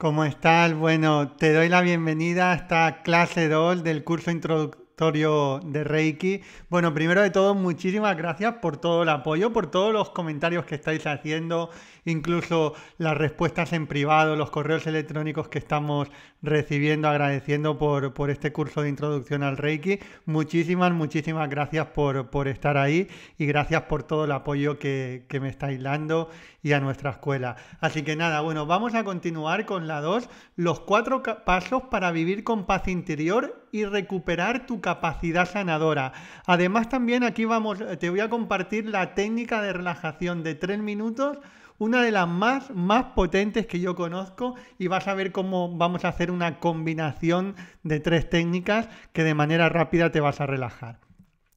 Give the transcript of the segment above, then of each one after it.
¿Cómo estás? Bueno, te doy la bienvenida a esta clase 2 del curso introductorio de Reiki. Bueno, primero de todo, muchísimas gracias por todo el apoyo, por todos los comentarios que estáis haciendo, incluso las respuestas en privado, los correos electrónicos que estamos recibiendo, agradeciendo por, por este curso de introducción al Reiki. Muchísimas, muchísimas gracias por, por estar ahí y gracias por todo el apoyo que, que me estáis dando y a nuestra escuela. Así que nada, bueno, vamos a continuar con la 2, los cuatro pasos para vivir con paz interior y recuperar tu capacidad sanadora. Además también aquí vamos, eh, te voy a compartir la técnica de relajación de tres minutos, una de las más, más potentes que yo conozco y vas a ver cómo vamos a hacer una combinación de tres técnicas que de manera rápida te vas a relajar.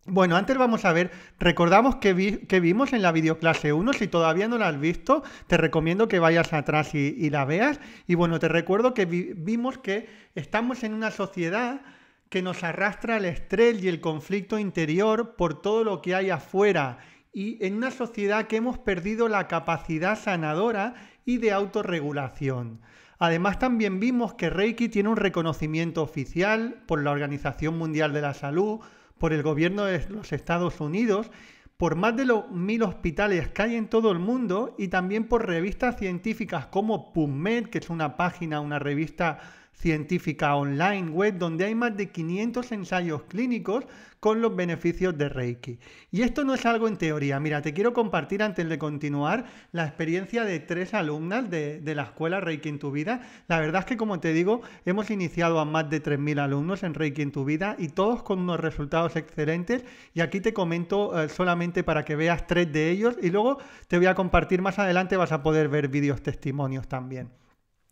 Bueno, antes vamos a ver, recordamos que, vimos en la videoclase 1, si todavía no la has visto, te recomiendo que vayas atrás y, la veas. Y bueno, te recuerdo que vimos que estamos en una sociedad que nos arrastra el estrés y el conflicto interior por todo lo que hay afuera y en una sociedad que hemos perdido la capacidad sanadora y de autorregulación. Además también vimos que Reiki tiene un reconocimiento oficial por la Organización Mundial de la Salud, por el gobierno de los Estados Unidos, por más de los mil hospitales que hay en todo el mundo y también por revistas científicas como PubMed, que es una página, una revista científica online web donde hay más de 500 ensayos clínicos con los beneficios de Reiki. Y esto no es algo en teoría. Mira, te quiero compartir antes de continuar la experiencia de tres alumnas de, la escuela Reiki en tu vida. La verdad es que, como te digo, hemos iniciado a más de 3.000 alumnos en Reiki en tu vida y todos con unos resultados excelentes. Y aquí te comento eh, solamente para que veas tres de ellos y luego te voy a compartir más adelante, vas a poder ver vídeos testimonios también.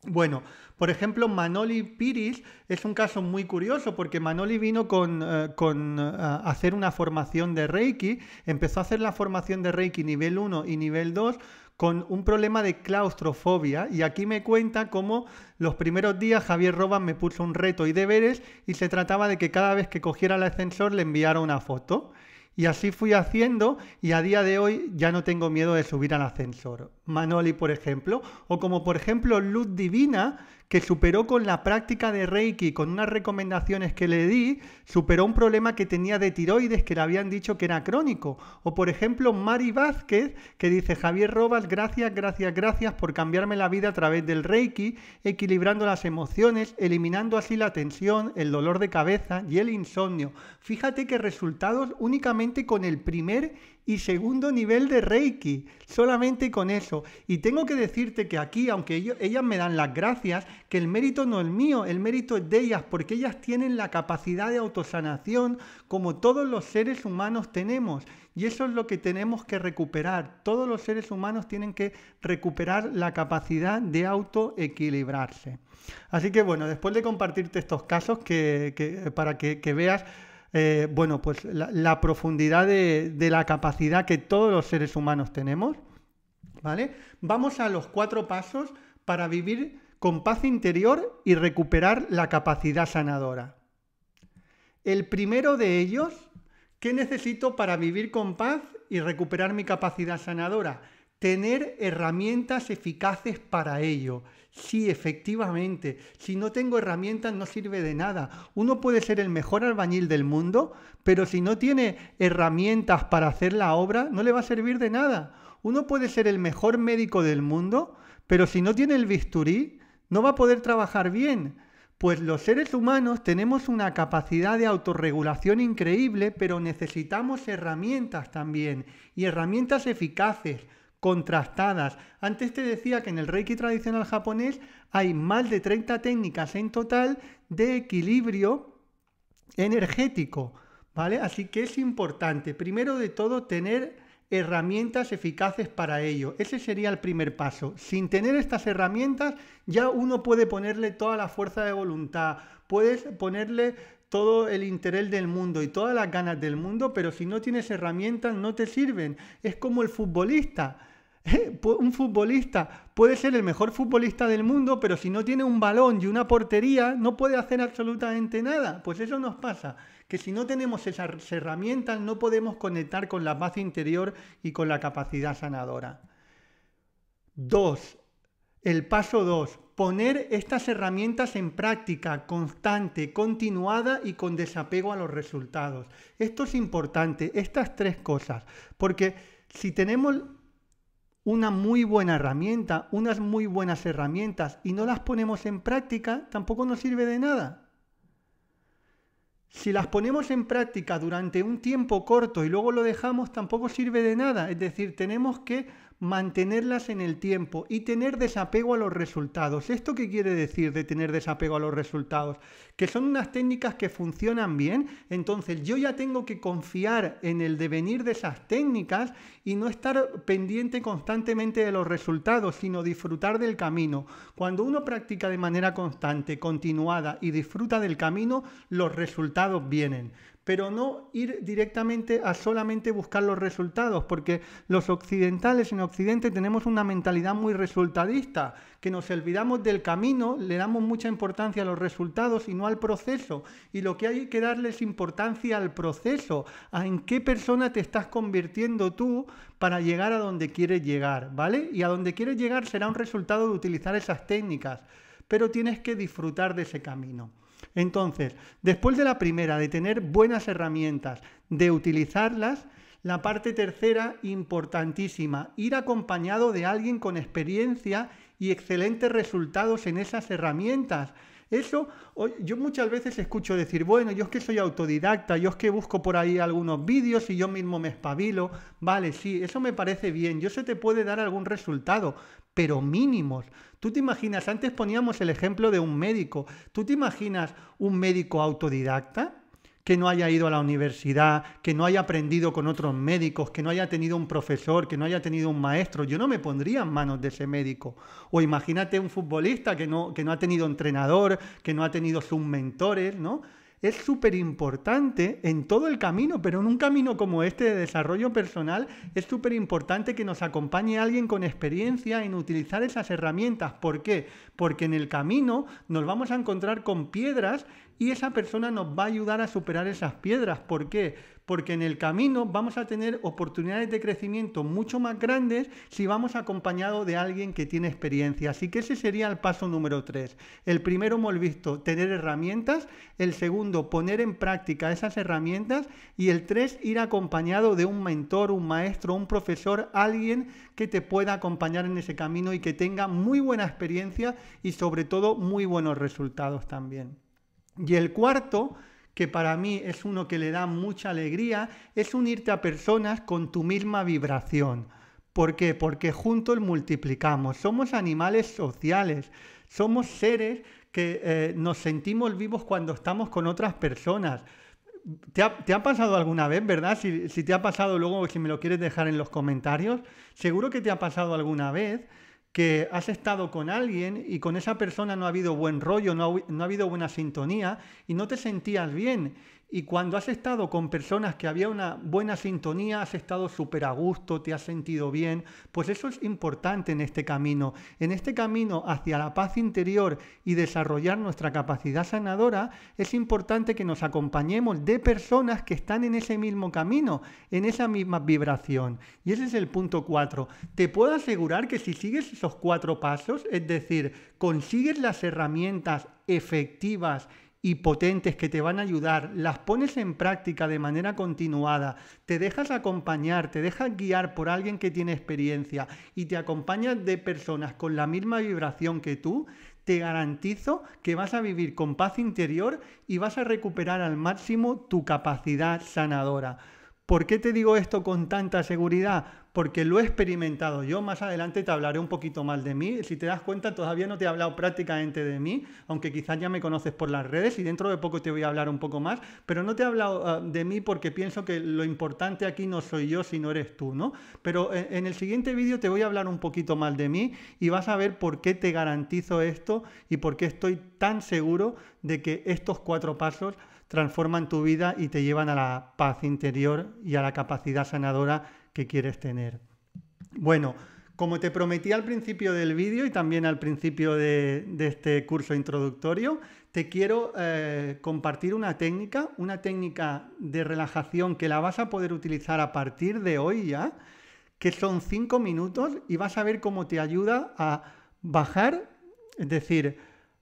Bueno, por ejemplo, Manoli Piris es un caso muy curioso porque Manoli vino con, eh, eh, hacer una formación de Reiki, empezó a hacer la formación de Reiki nivel 1 y nivel 2 con un problema de claustrofobia y aquí me cuenta cómo los primeros días Javier Roban me puso un reto y deberes y se trataba de que cada vez que cogiera el ascensor le enviara una foto. Y así fui haciendo y a día de hoy ya no tengo miedo de subir al ascensor. Manoli, por ejemplo, o como por ejemplo Luz Divina, que superó con la práctica de Reiki, con unas recomendaciones que le di, superó un problema que tenía de tiroides que le habían dicho que era crónico. O por ejemplo Mari Vázquez, que dice Javier Robas, gracias, gracias, gracias por cambiarme la vida a través del Reiki, equilibrando las emociones, eliminando así la tensión, el dolor de cabeza y el insomnio. Fíjate que resultados únicamente con el primer y segundo nivel de Reiki, solamente con eso. Y tengo que decirte que aquí, aunque ellas me dan las gracias, que el mérito no es mío, el mérito es de ellas, porque ellas tienen la capacidad de autosanación como todos los seres humanos tenemos. Y eso es lo que tenemos que recuperar. Todos los seres humanos tienen que recuperar la capacidad de autoequilibrarse. Así que bueno, después de compartirte estos casos, que, para que veas eh, bueno, pues la, profundidad de, la capacidad que todos los seres humanos tenemos, ¿vale? Vamos a los cuatro pasos para vivir con paz interior y recuperar la capacidad sanadora. El primero de ellos, ¿qué necesito para vivir con paz y recuperar mi capacidad sanadora? tener herramientas eficaces para ello. Sí, efectivamente, si no tengo herramientas no sirve de nada. Uno puede ser el mejor albañil del mundo, pero si no tiene herramientas para hacer la obra, no le va a servir de nada. Uno puede ser el mejor médico del mundo, pero si no tiene el bisturí, no va a poder trabajar bien. Pues los seres humanos tenemos una capacidad de autorregulación increíble, pero necesitamos herramientas también, y herramientas eficaces contrastadas. Antes te decía que en el Reiki tradicional japonés hay más de 30 técnicas en total de equilibrio energético, ¿vale? Así que es importante, primero de todo, tener herramientas eficaces para ello. Ese sería el primer paso. Sin tener estas herramientas, ya uno puede ponerle toda la fuerza de voluntad, puedes ponerle todo el interés del mundo y todas las ganas del mundo, pero si no tienes herramientas no te sirven. Es como el futbolista. Un futbolista puede ser el mejor futbolista del mundo, pero si no tiene un balón y una portería, no puede hacer absolutamente nada. Pues eso nos pasa, que si no tenemos esas herramientas, no podemos conectar con la paz interior y con la capacidad sanadora. Dos, el paso dos, poner estas herramientas en práctica constante, continuada y con desapego a los resultados. Esto es importante, estas tres cosas, porque si tenemos una muy buena herramienta, unas muy buenas herramientas y no las ponemos en práctica, tampoco nos sirve de nada. Si las ponemos en práctica durante un tiempo corto y luego lo dejamos, tampoco sirve de nada. Es decir, tenemos que mantenerlas en el tiempo y tener desapego a los resultados. ¿Esto qué quiere decir de tener desapego a los resultados? Que son unas técnicas que funcionan bien, entonces yo ya tengo que confiar en el devenir de esas técnicas y no estar pendiente constantemente de los resultados, sino disfrutar del camino. Cuando uno practica de manera constante, continuada y disfruta del camino, los resultados vienen pero no ir directamente a solamente buscar los resultados, porque los occidentales en Occidente tenemos una mentalidad muy resultadista, que nos olvidamos del camino, le damos mucha importancia a los resultados y no al proceso. Y lo que hay que darle es importancia al proceso, a en qué persona te estás convirtiendo tú para llegar a donde quieres llegar, ¿vale? Y a donde quieres llegar será un resultado de utilizar esas técnicas, pero tienes que disfrutar de ese camino. Entonces, después de la primera, de tener buenas herramientas, de utilizarlas, la parte tercera, importantísima, ir acompañado de alguien con experiencia y excelentes resultados en esas herramientas. Eso, yo muchas veces escucho decir, bueno, yo es que soy autodidacta, yo es que busco por ahí algunos vídeos y yo mismo me espabilo. Vale, sí, eso me parece bien, yo se te puede dar algún resultado, pero mínimos. Tú te imaginas, antes poníamos el ejemplo de un médico, tú te imaginas un médico autodidacta que no haya ido a la universidad, que no haya aprendido con otros médicos, que no haya tenido un profesor, que no haya tenido un maestro. Yo no me pondría en manos de ese médico. O imagínate un futbolista que no, que no ha tenido entrenador, que no ha tenido sus mentores, ¿no? es súper importante en todo el camino, pero en un camino como este de desarrollo personal, es súper importante que nos acompañe alguien con experiencia en utilizar esas herramientas. ¿Por qué? Porque en el camino nos vamos a encontrar con piedras y esa persona nos va a ayudar a superar esas piedras. ¿Por qué? Porque en el camino vamos a tener oportunidades de crecimiento mucho más grandes si vamos acompañado de alguien que tiene experiencia. Así que ese sería el paso número tres. El primero hemos visto tener herramientas, el segundo poner en práctica esas herramientas y el tres ir acompañado de un mentor, un maestro, un profesor, alguien que te pueda acompañar en ese camino y que tenga muy buena experiencia y sobre todo muy buenos resultados también. Y el cuarto, que para mí es uno que le da mucha alegría, es unirte a personas con tu misma vibración. ¿Por qué? Porque juntos multiplicamos. Somos animales sociales, somos seres que eh, nos sentimos vivos cuando estamos con otras personas. ¿Te ha, pasado alguna vez, verdad? Si, si te ha pasado luego, si me lo quieres dejar en los comentarios, seguro que te ha pasado alguna vez que has estado con alguien y con esa persona no ha habido buen rollo, no ha, habido buena sintonía y no te sentías bien. Y cuando has estado con personas que había una buena sintonía, has estado súper a gusto, te has sentido bien, pues eso es importante en este camino. En este camino hacia la paz interior y desarrollar nuestra capacidad sanadora, es importante que nos acompañemos de personas que están en ese mismo camino, en esa misma vibración. Y ese es el punto cuatro. Te puedo asegurar que si sigues esos cuatro pasos, es decir, consigues las herramientas efectivas, y potentes que te van a ayudar, las pones en práctica de manera continuada, te dejas acompañar, te dejas guiar por alguien que tiene experiencia y te acompañas de personas con la misma vibración que tú, te garantizo que vas a vivir con paz interior y vas a recuperar al máximo tu capacidad sanadora. ¿Por qué te digo esto con tanta seguridad? Porque lo he experimentado yo. Más adelante te hablaré un poquito más de mí. Si te das cuenta, todavía no te he hablado prácticamente de mí, aunque quizás ya me conoces por las redes y dentro de poco te voy a hablar un poco más. Pero no te he hablado ah, de mí porque pienso que lo importante aquí no soy yo, sino eres tú, ¿no? Pero eh, en, el siguiente vídeo te voy a hablar un poquito más de mí y vas a ver por qué te garantizo esto y por qué estoy tan seguro de que estos cuatro pasos transforman tu vida y te llevan a la paz interior y a la capacidad sanadora que quieres tener. Bueno, como te prometí al principio del vídeo y también al principio de, este curso introductorio, te quiero eh, compartir una técnica, una técnica de relajación que la vas a poder utilizar a partir de hoy ya, que son cinco minutos y vas a ver cómo te ayuda a bajar, es decir,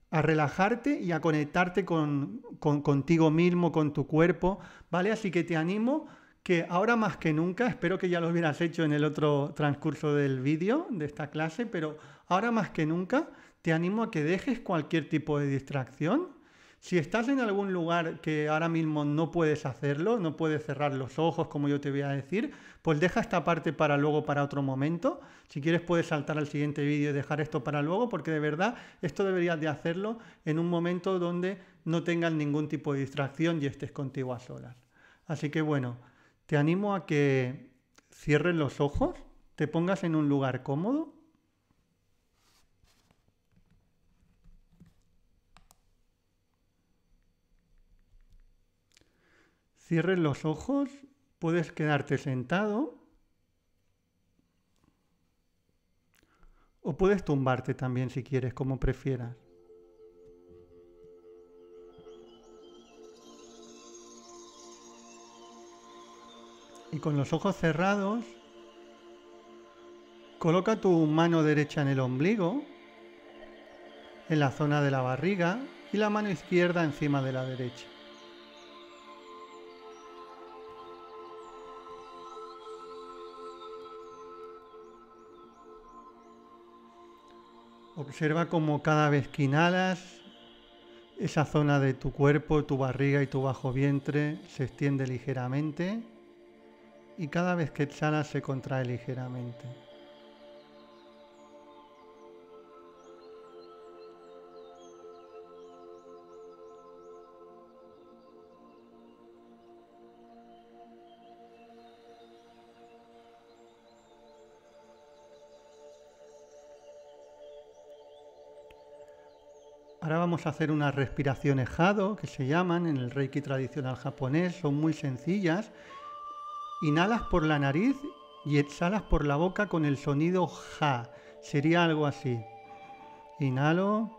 a relajarte y a conectarte con, contigo mismo, con tu cuerpo, ¿vale? Así que te animo que ahora más que nunca, espero que ya lo hubieras hecho en el otro transcurso del vídeo de esta clase, pero ahora más que nunca te animo a que dejes cualquier tipo de distracción, si estás en algún lugar que ahora mismo no puedes hacerlo, no puedes cerrar los ojos como yo te voy a decir, pues deja esta parte para luego, para otro momento. Si quieres puedes saltar al siguiente vídeo y dejar esto para luego, porque de verdad esto deberías de hacerlo en un momento donde no tengas ningún tipo de distracción y estés contigo a solas. Así que bueno, te animo a que cierres los ojos, te pongas en un lugar cómodo Cierres los ojos, puedes quedarte sentado o puedes tumbarte también si quieres, como prefieras. Y con los ojos cerrados, coloca tu mano derecha en el ombligo, en la zona de la barriga y la mano izquierda encima de la derecha. Observa como cada vez que inhalas, esa zona de tu cuerpo, tu barriga y tu bajo vientre se extiende ligeramente y cada vez que exhalas se contrae ligeramente. Ahora vamos a hacer unas respiraciones jado que se llaman en el Reiki tradicional japonés, son muy sencillas. Inhalas por la nariz y exhalas por la boca con el sonido ja. Sería algo así. Inhalo.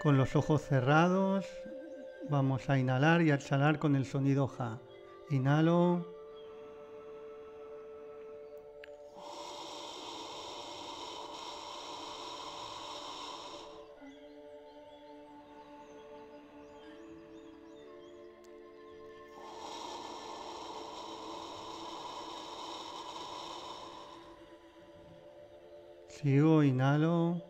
Con los ojos cerrados, vamos a inhalar y a exhalar con el sonido ja. Inhalo. Sigo, inhalo.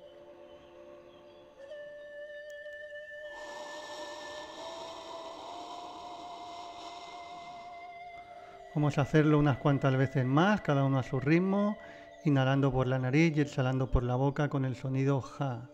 Vamos a hacerlo unas cuantas veces más, cada uno a su ritmo, inhalando por la nariz y exhalando por la boca con el sonido ja.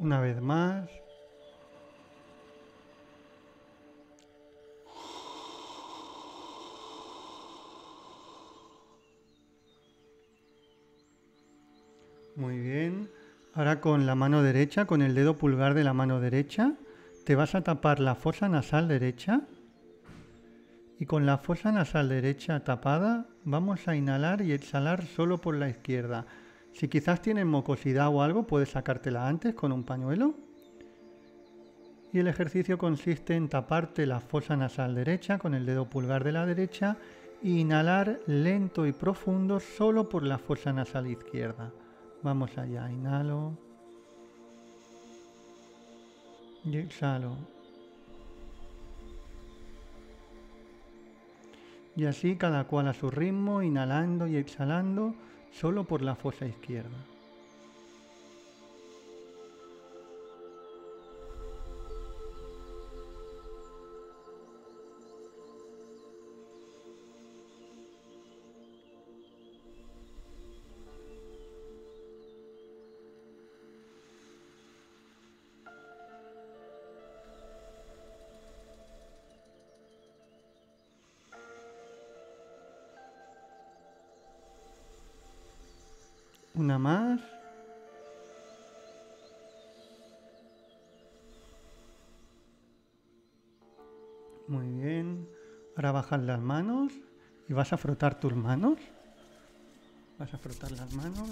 una vez más. Muy bien. Ahora con la mano derecha, con el dedo pulgar de la mano derecha, te vas a tapar la fosa nasal derecha. Y con la fosa nasal derecha tapada, vamos a inhalar y exhalar solo por la izquierda. Si quizás tienes mocosidad o algo, puedes sacártela antes con un pañuelo. Y el ejercicio consiste en taparte la fosa nasal derecha con el dedo pulgar de la derecha e inhalar lento y profundo solo por la fosa nasal izquierda. Vamos allá, inhalo. Y exhalo. Y así cada cual a su ritmo, inhalando y exhalando solo por la fosa izquierda. Una más. Muy bien. Ahora bajas las manos y vas a frotar tus manos. Vas a frotar las manos.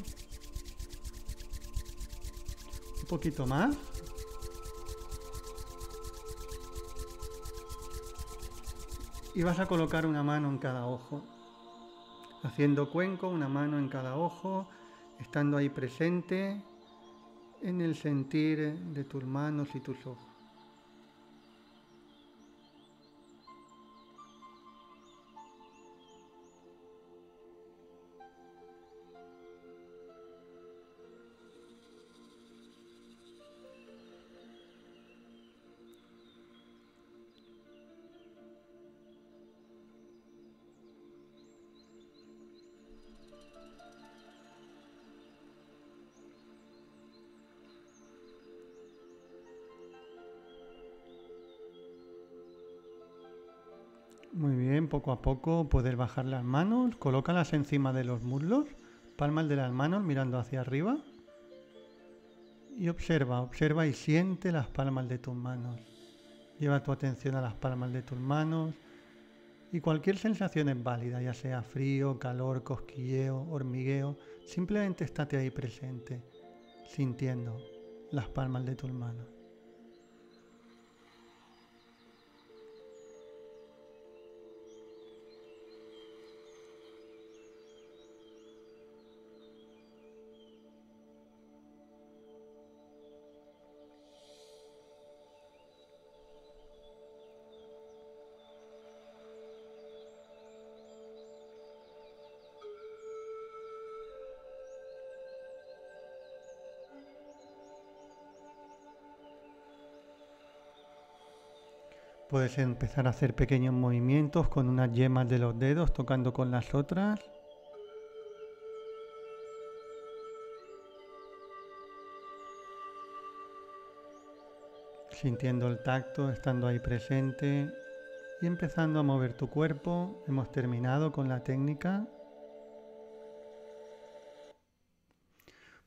Un poquito más. y vas a colocar una mano en cada ojo. Haciendo cuenco, una mano en cada ojo, estando ahí presente en el sentir de tus manos y tus ojos. poco a poco poder bajar las manos, colócalas encima de los muslos, palmas de las manos mirando hacia arriba y observa, observa y siente las palmas de tus manos. Lleva tu atención a las palmas de tus manos y cualquier sensación es válida, ya sea frío, calor, cosquilleo, hormigueo, simplemente estate ahí presente, sintiendo las palmas de tus manos. Puedes empezar a hacer pequeños movimientos con unas yemas de los dedos tocando con las otras. Sintiendo el tacto, estando ahí presente y empezando a mover tu cuerpo. Hemos terminado con la técnica.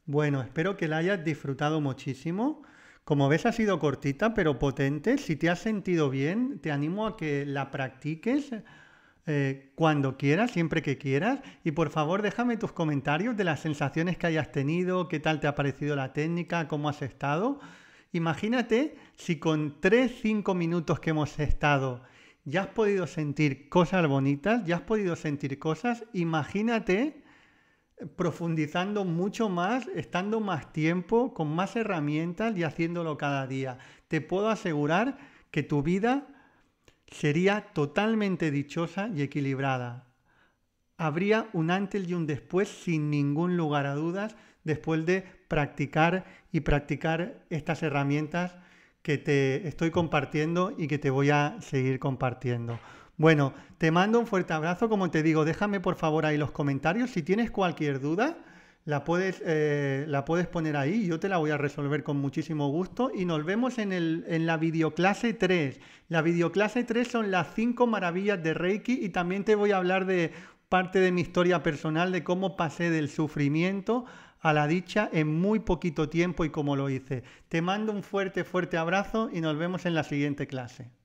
Bueno, espero que la hayas disfrutado muchísimo. Como ves ha sido cortita pero potente. Si te has sentido bien, te animo a que la practiques eh, cuando quieras, siempre que quieras. Y por favor déjame tus comentarios de las sensaciones que hayas tenido, qué tal te ha parecido la técnica, cómo has estado. Imagínate si con 3-5 minutos que hemos estado ya has podido sentir cosas bonitas, ya has podido sentir cosas, imagínate profundizando mucho más, estando más tiempo, con más herramientas y haciéndolo cada día. Te puedo asegurar que tu vida sería totalmente dichosa y equilibrada. Habría un antes y un después sin ningún lugar a dudas después de practicar y practicar estas herramientas que te estoy compartiendo y que te voy a seguir compartiendo. Bueno, te mando un fuerte abrazo. Como te digo, déjame por favor ahí los comentarios. Si tienes cualquier duda, la puedes, eh, poner ahí. Yo te la voy a resolver con muchísimo gusto. Y nos vemos en, en la videoclase 3. La videoclase 3 son las 5 maravillas de Reiki y también te voy a hablar de parte de mi historia personal de cómo pasé del sufrimiento a la dicha en muy poquito tiempo y cómo lo hice. Te mando un fuerte, fuerte abrazo y nos vemos en la siguiente clase.